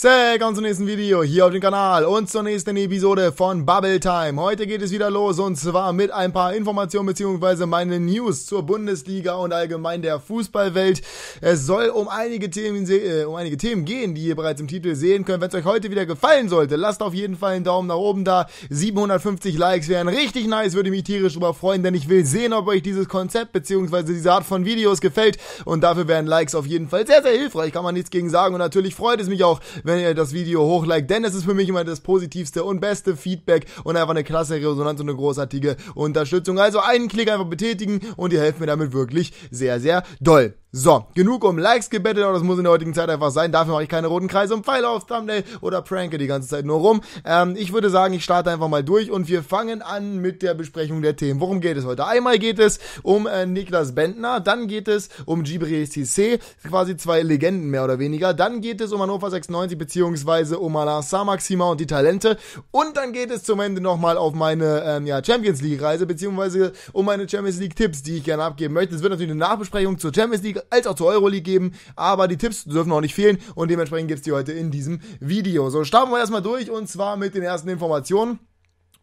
Willkommen zum nächsten Video hier auf dem Kanal und zur nächsten Episode von Bubble Time. Heute geht es wieder los und zwar mit ein paar Informationen bzw. meine News zur Bundesliga und allgemein der Fußballwelt. Es soll um einige Themen, äh, um einige Themen gehen, die ihr bereits im Titel sehen könnt. Wenn es euch heute wieder gefallen sollte, lasst auf jeden Fall einen Daumen nach oben da. 750 Likes wären richtig nice, würde mich tierisch drüber freuen, denn ich will sehen, ob euch dieses Konzept bzw. diese Art von Videos gefällt und dafür wären Likes auf jeden Fall sehr, sehr hilfreich, kann man nichts gegen sagen und natürlich freut es mich auch, wenn ihr das Video hochlegt, denn es ist für mich immer das positivste und beste Feedback und einfach eine klasse Resonanz und eine großartige Unterstützung. Also einen Klick einfach betätigen und ihr helft mir damit wirklich sehr, sehr doll. So, genug um Likes gebettet, aber das muss in der heutigen Zeit einfach sein. Dafür mache ich keine roten Kreise und Pfeile aufs Thumbnail oder pranke die ganze Zeit nur rum. Ähm, ich würde sagen, ich starte einfach mal durch und wir fangen an mit der Besprechung der Themen. Worum geht es heute? Einmal geht es um äh, Niklas Bentner, dann geht es um Gibril CC, quasi zwei Legenden mehr oder weniger. Dann geht es um Hannover 96 beziehungsweise um Alain Saint-Maxima und die Talente. Und dann geht es zum Ende nochmal auf meine ähm, ja, Champions League-Reise beziehungsweise um meine Champions League-Tipps, die ich gerne abgeben möchte. Es wird natürlich eine Nachbesprechung zur Champions League League als auch zur Euroleague geben. Aber die Tipps dürfen auch nicht fehlen und dementsprechend gibt es die heute in diesem Video. So, starten wir erstmal durch und zwar mit den ersten Informationen.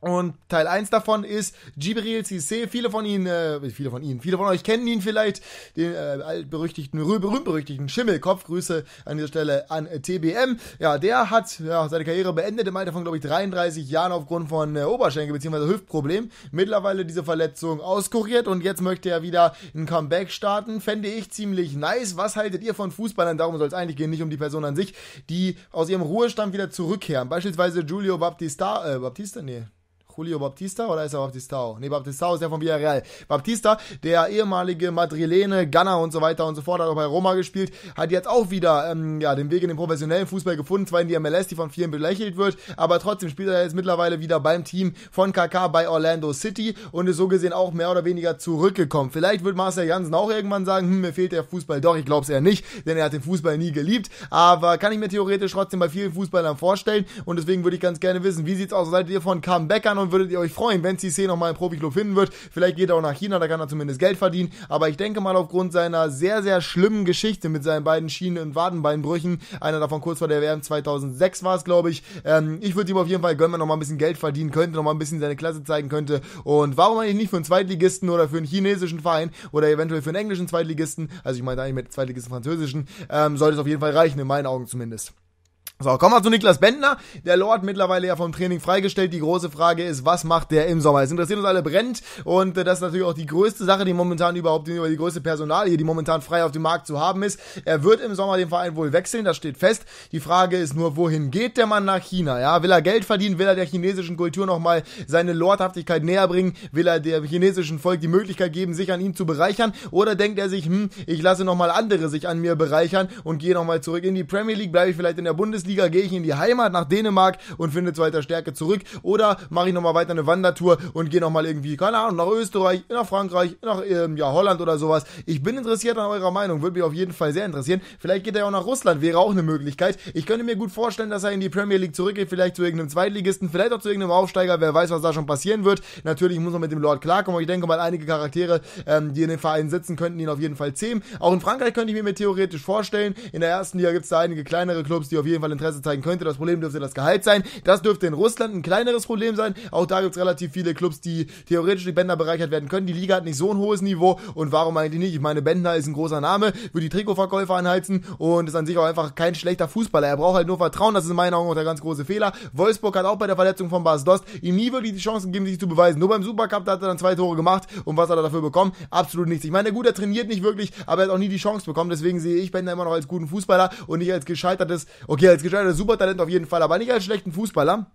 Und Teil 1 davon ist Gibril Cissé. Viele von Ihnen, äh, viele von Ihnen, viele von euch kennen ihn vielleicht, den äh, altberüchtigten, berühmt-berüchtigten Schimmelkopf. Grüße an dieser Stelle an äh, TBM. Ja, der hat ja, seine Karriere beendet im Alter von, glaube ich, 33 Jahren aufgrund von äh, Oberschenkel- bzw. Hüftproblem. Mittlerweile diese Verletzung auskuriert und jetzt möchte er wieder ein Comeback starten. Fände ich ziemlich nice. Was haltet ihr von Fußballern? Darum soll es eigentlich gehen, nicht um die Person an sich, die aus ihrem Ruhestand wieder zurückkehren. Beispielsweise Giulio Baptista, äh, Baptista, nee. Julio Baptista oder ist er Baptistao? Ne, Baptistao ist ja von Villarreal. Baptista, der ehemalige Madrilene, Ghana und so weiter und so fort, hat auch bei Roma gespielt, hat jetzt auch wieder ähm, ja, den Weg in den professionellen Fußball gefunden, zwar in die MLS, die von vielen belächelt wird, aber trotzdem spielt er jetzt mittlerweile wieder beim Team von KK bei Orlando City und ist so gesehen auch mehr oder weniger zurückgekommen. Vielleicht wird Marcel Jansen auch irgendwann sagen, hm, mir fehlt der Fußball doch, ich glaube es eher nicht, denn er hat den Fußball nie geliebt, aber kann ich mir theoretisch trotzdem bei vielen Fußballern vorstellen und deswegen würde ich ganz gerne wissen, wie sieht's aus, seid ihr von Comebackern und Namen würdet ihr euch freuen, wenn CC nochmal einen Profiklub finden wird. Vielleicht geht er auch nach China, da kann er zumindest Geld verdienen. Aber ich denke mal, aufgrund seiner sehr, sehr schlimmen Geschichte mit seinen beiden Schienen- und Wadenbeinbrüchen, einer davon kurz vor der WM 2006 war es, glaube ich, ähm, ich würde ihm auf jeden Fall gönnen, wenn er nochmal ein bisschen Geld verdienen könnte, nochmal ein bisschen seine Klasse zeigen könnte. Und warum eigentlich nicht für einen Zweitligisten oder für einen chinesischen Verein oder eventuell für einen englischen Zweitligisten, also ich meine eigentlich mit Zweitligisten französischen, ähm, sollte es auf jeden Fall reichen, in meinen Augen zumindest. So, kommen wir zu Niklas Bendner. Der Lord mittlerweile ja vom Training freigestellt. Die große Frage ist, was macht der im Sommer? Es interessiert uns alle brennt und äh, das ist natürlich auch die größte Sache, die momentan überhaupt über die größte Personal hier, die momentan frei auf dem Markt zu haben ist. Er wird im Sommer den Verein wohl wechseln, das steht fest. Die Frage ist nur, wohin geht der Mann nach China? Ja, will er Geld verdienen? Will er der chinesischen Kultur nochmal seine Lordhaftigkeit näher bringen? Will er dem chinesischen Volk die Möglichkeit geben, sich an ihm zu bereichern? Oder denkt er sich, hm, ich lasse nochmal andere sich an mir bereichern und gehe nochmal zurück in die Premier League, bleibe ich vielleicht in der Bundesliga? Bundesliga gehe ich in die Heimat nach Dänemark und finde zu alter Stärke zurück. Oder mache ich nochmal weiter eine Wandertour und gehe nochmal irgendwie, keine Ahnung, nach Österreich, nach Frankreich, nach ähm, ja, Holland oder sowas. Ich bin interessiert an eurer Meinung, würde mich auf jeden Fall sehr interessieren. Vielleicht geht er ja auch nach Russland, wäre auch eine Möglichkeit. Ich könnte mir gut vorstellen, dass er in die Premier League zurückgeht, vielleicht zu irgendeinem Zweitligisten, vielleicht auch zu irgendeinem Aufsteiger, wer weiß, was da schon passieren wird. Natürlich muss man mit dem Lord klarkommen, aber ich denke mal, einige Charaktere, ähm, die in den Vereinen sitzen, könnten ihn auf jeden Fall zähmen. Auch in Frankreich könnte ich mir, mir theoretisch vorstellen. In der ersten Liga gibt es da einige kleinere Clubs, die auf jeden Fall Interesse zeigen könnte. Das Problem dürfte das Gehalt sein. Das dürfte in Russland ein kleineres Problem sein. Auch da gibt es relativ viele Clubs, die theoretisch die Bänder bereichert werden können. Die Liga hat nicht so ein hohes Niveau und warum eigentlich nicht? Ich meine, Bender ist ein großer Name, würde die Trikotverkäufer anheizen und ist an sich auch einfach kein schlechter Fußballer. Er braucht halt nur Vertrauen. Das ist in meinen Augen auch der ganz große Fehler. Wolfsburg hat auch bei der Verletzung von Bas Dost ihm nie wirklich die Chancen gegeben, sich zu beweisen. Nur beim Supercup, da hat er dann zwei Tore gemacht und was hat er dafür bekommen? Absolut nichts. Ich meine, gut, er trainiert nicht wirklich, aber er hat auch nie die Chance bekommen. Deswegen sehe ich Bender immer noch als guten Fußballer und nicht als gescheitertes, okay, als gescheitertes Supertalent auf jeden Fall, aber nicht als schlechten Fußballer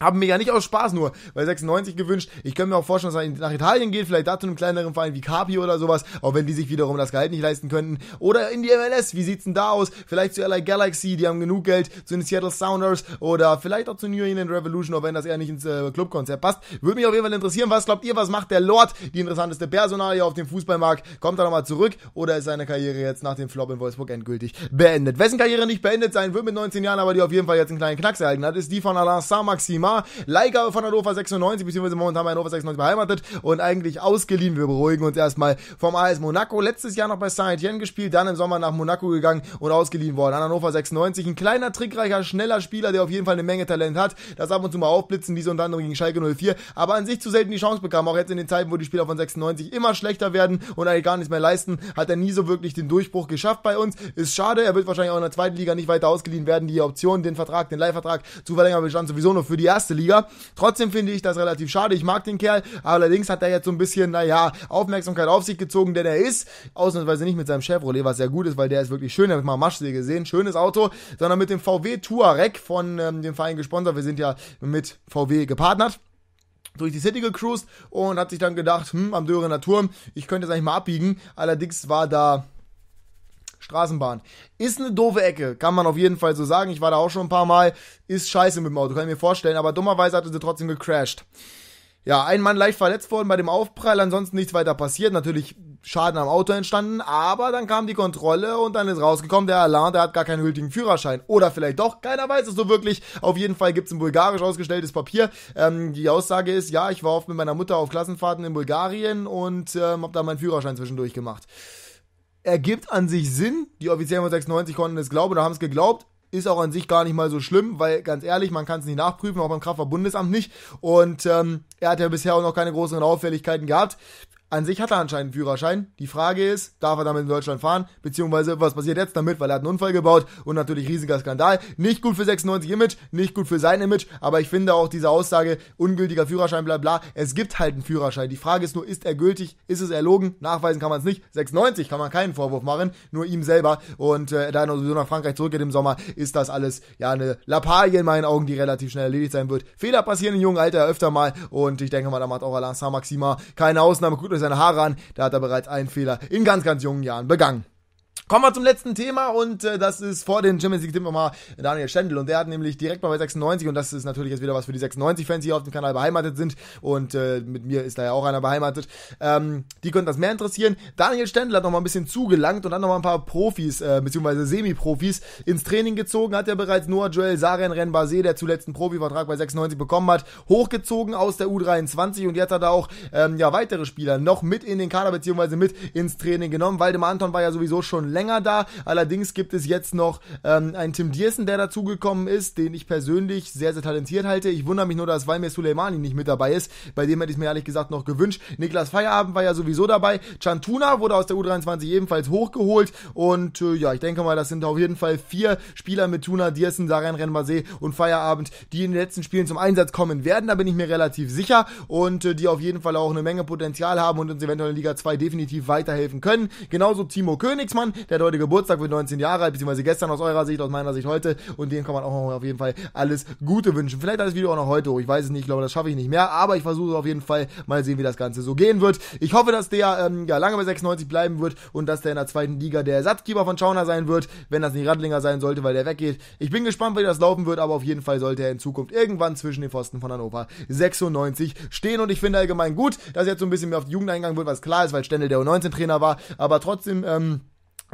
haben mir ja nicht aus Spaß nur bei 96 gewünscht. Ich könnte mir auch vorstellen, dass er nach Italien geht, vielleicht da zu einem kleineren Verein wie Capio oder sowas, auch wenn die sich wiederum das Gehalt nicht leisten könnten. Oder in die MLS, wie sieht's denn da aus? Vielleicht zu LA Galaxy, die haben genug Geld, zu den Seattle Sounders oder vielleicht auch zu New England Revolution, auch wenn das eher nicht ins äh, Clubkonzept passt. Würde mich auf jeden Fall interessieren, was glaubt ihr, was macht der Lord, die interessanteste Personalie auf dem Fußballmarkt? Kommt er nochmal zurück oder ist seine Karriere jetzt nach dem Flop in Wolfsburg endgültig beendet? Wessen Karriere nicht beendet sein wird mit 19 Jahren, aber die auf jeden Fall jetzt einen kleinen Knacks erhalten hat, ist die von Alain saint maxim Neymar, Leihgabe von Hannover 96, beziehungsweise momentan bei Hannover 96 beheimatet und eigentlich ausgeliehen. Wir beruhigen uns erstmal vom AS Monaco. Letztes Jahr noch bei saint Etienne gespielt, dann im Sommer nach Monaco gegangen und ausgeliehen worden. An Hannover 96, ein kleiner, trickreicher, schneller Spieler, der auf jeden Fall eine Menge Talent hat. Das ab und zu mal aufblitzen, diese so unter anderem gegen Schalke 04, aber an sich zu selten die Chance bekam. Auch jetzt in den Zeiten, wo die Spieler von 96 immer schlechter werden und eigentlich gar nichts mehr leisten, hat er nie so wirklich den Durchbruch geschafft bei uns. Ist schade, er wird wahrscheinlich auch in der zweiten Liga nicht weiter ausgeliehen werden. Die Option, den Vertrag, den Leihvertrag zu verlängern, bestand sowieso nur für die erste Liga. Trotzdem finde ich das relativ schade. Ich mag den Kerl. Allerdings hat er jetzt so ein bisschen, naja, Aufmerksamkeit auf sich gezogen, denn er ist ausnahmsweise nicht mit seinem Chevrolet, was sehr gut ist, weil der ist wirklich schön. Da habe ich mal Maschsee gesehen. Schönes Auto, sondern mit dem VW Touareg von ähm, dem Verein gesponsert. Wir sind ja mit VW gepartnert durch die City gecruised und hat sich dann gedacht, hm, am Dörener Turm, ich könnte jetzt eigentlich mal abbiegen. Allerdings war da Straßenbahn. Ist eine doofe Ecke, kann man auf jeden Fall so sagen. Ich war da auch schon ein paar Mal. Ist scheiße mit dem Auto, kann ich mir vorstellen. Aber dummerweise hatte sie trotzdem gecrashed. Ja, ein Mann leicht verletzt worden bei dem Aufprall, ansonsten nichts weiter passiert. Natürlich Schaden am Auto entstanden, aber dann kam die Kontrolle und dann ist rausgekommen, der Alain, der hat gar keinen gültigen Führerschein. Oder vielleicht doch, keiner weiß es so wirklich. Auf jeden Fall gibt's ein bulgarisch ausgestelltes Papier. Ähm, die Aussage ist, ja, ich war oft mit meiner Mutter auf Klassenfahrten in Bulgarien und ähm, habe da meinen Führerschein zwischendurch gemacht ergibt an sich Sinn. Die Offiziellen von 96 konnten es glauben oder haben es geglaubt. Ist auch an sich gar nicht mal so schlimm, weil ganz ehrlich, man kann es nicht nachprüfen, auch beim Kraftfahrtbundesamt nicht. Und ähm, er hat ja bisher auch noch keine großen Auffälligkeiten gehabt. An sich hat er anscheinend einen Führerschein. Die Frage ist, darf er damit in Deutschland fahren? Beziehungsweise, was passiert jetzt damit? Weil er hat einen Unfall gebaut und natürlich riesiger Skandal. Nicht gut für 96 Image, nicht gut für sein Image, aber ich finde auch diese Aussage, ungültiger Führerschein, bla bla, es gibt halt einen Führerschein. Die Frage ist nur, ist er gültig? Ist es erlogen? Nachweisen kann man es nicht. 96 kann man keinen Vorwurf machen, nur ihm selber. Und äh, da er sowieso nach Frankreich zurückgeht im Sommer, ist das alles ja eine Lappalie in meinen Augen, die relativ schnell erledigt sein wird. Fehler passieren im jungen Alter öfter mal und ich denke mal, da macht auch Alain Saint-Maxima keine Ausnahme. Gut, euch seine Haare an, da hat er bereits einen Fehler in ganz, ganz jungen Jahren begangen. Kommen wir zum letzten Thema und äh, das ist vor den Champions League Tipp nochmal Daniel Schendl und der hat nämlich direkt mal bei 96 und das ist natürlich jetzt wieder was für die 96-Fans, die hier auf dem Kanal beheimatet sind und äh, mit mir ist da ja auch einer beheimatet. Ähm, die könnten das mehr interessieren. Daniel Schendl hat nochmal ein bisschen zugelangt und dann nochmal ein paar Profis, äh, beziehungsweise Semi-Profis ins Training gezogen. Hat ja bereits Noah Joel Saren Renbase, der zuletzt einen Profivertrag bei 96 bekommen hat, hochgezogen aus der U23 und jetzt hat er auch ähm, ja weitere Spieler noch mit in den Kader beziehungsweise mit ins Training genommen. Waldemar Anton war ja sowieso schon schon länger da. Allerdings gibt es jetzt noch ähm, einen Tim Diersen, der dazugekommen ist, den ich persönlich sehr, sehr talentiert halte. Ich wundere mich nur, dass Valmir Suleimani nicht mit dabei ist. Bei dem hätte ich mir ehrlich gesagt noch gewünscht. Niklas Feierabend war ja sowieso dabei. Chantuna wurde aus der U23 ebenfalls hochgeholt. Und äh, ja, ich denke mal, das sind auf jeden Fall vier Spieler mit Tuna Diersen, Saran Renmasee und Feierabend, die in den letzten Spielen zum Einsatz kommen werden. Da bin ich mir relativ sicher. Und äh, die auf jeden Fall auch eine Menge Potenzial haben und uns eventuell in Liga 2 definitiv weiterhelfen können. Genauso Timo Königsmann, der hat heute Geburtstag, wird 19 Jahre alt, beziehungsweise gestern aus eurer Sicht, aus meiner Sicht heute. Und dem kann man auch auf jeden Fall alles Gute wünschen. Vielleicht hat das Video auch noch heute hoch. Ich weiß es nicht, ich glaube, das schaffe ich nicht mehr. Aber ich versuche auf jeden Fall mal sehen, wie das Ganze so gehen wird. Ich hoffe, dass der ähm, ja, lange bei 96 bleiben wird und dass der in der zweiten Liga der Ersatzgeber von Schauner sein wird, wenn das nicht Radlinger sein sollte, weil der weggeht. Ich bin gespannt, wie das laufen wird, aber auf jeden Fall sollte er in Zukunft irgendwann zwischen den Pfosten von Hannover 96 stehen. Und ich finde allgemein gut, dass jetzt so ein bisschen mehr auf die Jugend eingegangen wird, was klar ist, weil Stendel der U19-Trainer war. Aber trotzdem, ähm,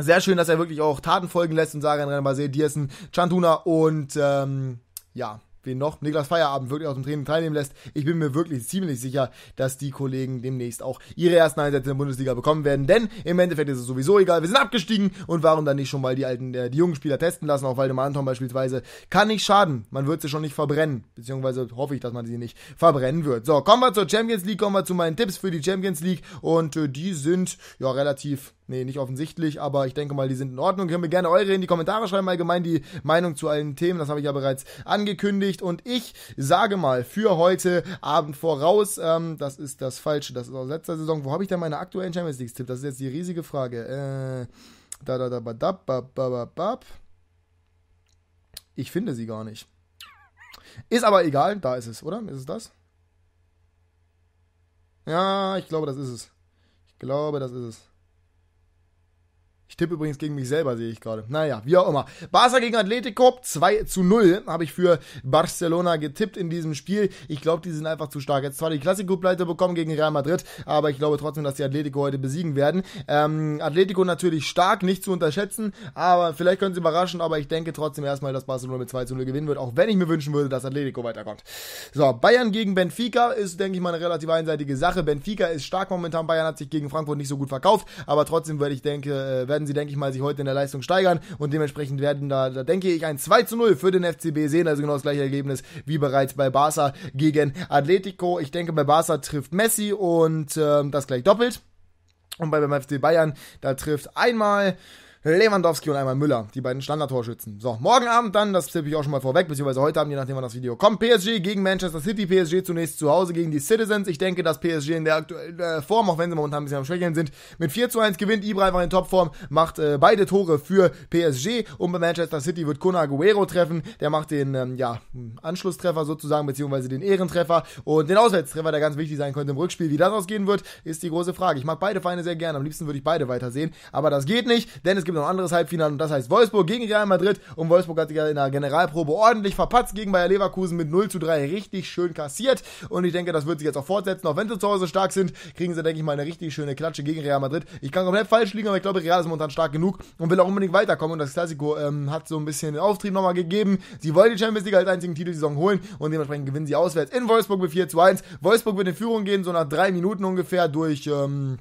sehr schön, dass er wirklich auch Taten folgen lässt und Renner Renabase, Diersen, Chantuna und ähm, ja, wen noch? Niklas Feierabend wirklich aus dem Training teilnehmen lässt. Ich bin mir wirklich ziemlich sicher, dass die Kollegen demnächst auch ihre ersten Einsätze in der Bundesliga bekommen werden, denn im Endeffekt ist es sowieso egal. Wir sind abgestiegen und warum dann nicht schon mal die alten, äh, die jungen Spieler testen lassen? Auch Waldemar Anton beispielsweise kann nicht schaden. Man wird sie schon nicht verbrennen, beziehungsweise hoffe ich, dass man sie nicht verbrennen wird. So, kommen wir zur Champions League, kommen wir zu meinen Tipps für die Champions League und äh, die sind ja relativ nee, nicht offensichtlich, aber ich denke mal, die sind in Ordnung. Können wir gerne eure in die Kommentare schreiben, allgemein die Meinung zu allen Themen. Das habe ich ja bereits angekündigt. Und ich sage mal für heute Abend voraus, ähm, das ist das Falsche, das ist aus letzter Saison. Wo habe ich denn meine aktuellen Champions League-Tipp? Das ist jetzt die riesige Frage. Äh, da da da da ba ba ba ba. Ich finde sie gar nicht. Ist aber egal, da ist es, oder? Ist es das? Ja, ich glaube, das ist es. Ich glaube, das ist es. Ich tippe übrigens gegen mich selber, sehe ich gerade. Naja, wie auch immer. Barca gegen Atletico, 2 zu 0 habe ich für Barcelona getippt in diesem Spiel. Ich glaube, die sind einfach zu stark. Jetzt zwar die Klassiko-Pleite bekommen gegen Real Madrid, aber ich glaube trotzdem, dass die Atletico heute besiegen werden. Ähm, Atletico natürlich stark, nicht zu unterschätzen, aber vielleicht können sie überraschen, aber ich denke trotzdem erstmal, dass Barcelona mit 2 zu 0 gewinnen wird, auch wenn ich mir wünschen würde, dass Atletico weiterkommt. So, Bayern gegen Benfica ist, denke ich mal, eine relativ einseitige Sache. Benfica ist stark momentan, Bayern hat sich gegen Frankfurt nicht so gut verkauft, aber trotzdem werde ich denke, äh, werde werden sie, denke ich mal, sich heute in der Leistung steigern und dementsprechend werden da, da denke ich, ein 2 zu 0 für den FCB sehen, also genau das gleiche Ergebnis wie bereits bei Barca gegen Atletico. Ich denke, bei Barca trifft Messi und äh, das gleich doppelt. Und bei beim FC Bayern, da trifft einmal Lewandowski und einmal Müller, die beiden Standardtorschützen. So, morgen Abend dann, das tippe ich auch schon mal vorweg, beziehungsweise heute Abend, je nachdem wann das Video kommt, PSG gegen Manchester City, PSG zunächst zu Hause gegen die Citizens. Ich denke, dass PSG in der aktuellen äh, Form, auch wenn sie momentan ein bisschen am Schwächeln sind, mit 4 zu 1 gewinnt, Ibra einfach in Topform, macht äh, beide Tore für PSG und bei Manchester City wird Kun Agüero treffen, der macht den, ähm, ja, Anschlusstreffer sozusagen, beziehungsweise den Ehrentreffer und den Auswärtstreffer, der ganz wichtig sein könnte im Rückspiel. Wie das ausgehen wird, ist die große Frage. Ich mag beide Feinde sehr gerne, am liebsten würde ich beide weitersehen, aber das geht nicht, denn es gibt gibt noch ein anderes Halbfinale und das heißt Wolfsburg gegen Real Madrid. Und Wolfsburg hat sich ja in der Generalprobe ordentlich verpatzt gegen Bayer Leverkusen mit 0 zu 3 richtig schön kassiert. Und ich denke, das wird sich jetzt auch fortsetzen. Auch wenn sie zu Hause stark sind, kriegen sie, denke ich mal, eine richtig schöne Klatsche gegen Real Madrid. Ich kann komplett falsch liegen, aber ich glaube, Real ist momentan stark genug und will auch unbedingt weiterkommen. Und das Klassiko ähm, hat so ein bisschen den Auftrieb nochmal gegeben. Sie wollen die Champions League als einzigen Titel Saison holen und dementsprechend gewinnen sie auswärts in Wolfsburg mit 4 zu 1. Wolfsburg wird in Führung gehen, so nach drei Minuten ungefähr durch. Ähm,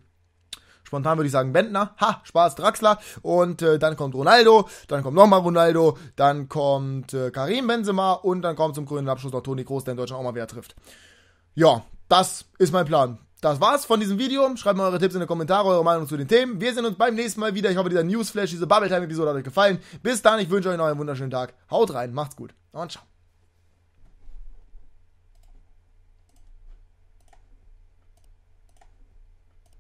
Spontan würde ich sagen Bentner. Ha, Spaß, Draxler. Und äh, dann kommt Ronaldo, dann kommt nochmal Ronaldo, dann kommt äh, Karim Benzema und dann kommt zum grünen Abschluss noch Toni Kroos, der in Deutschland auch mal wieder trifft. Ja, das ist mein Plan. Das war's von diesem Video. Schreibt mal eure Tipps in die Kommentare, eure Meinung zu den Themen. Wir sehen uns beim nächsten Mal wieder. Ich hoffe, dieser Newsflash, diese Bubble Time Episode hat euch gefallen. Bis dann, ich wünsche euch noch einen wunderschönen Tag. Haut rein, macht's gut und ciao.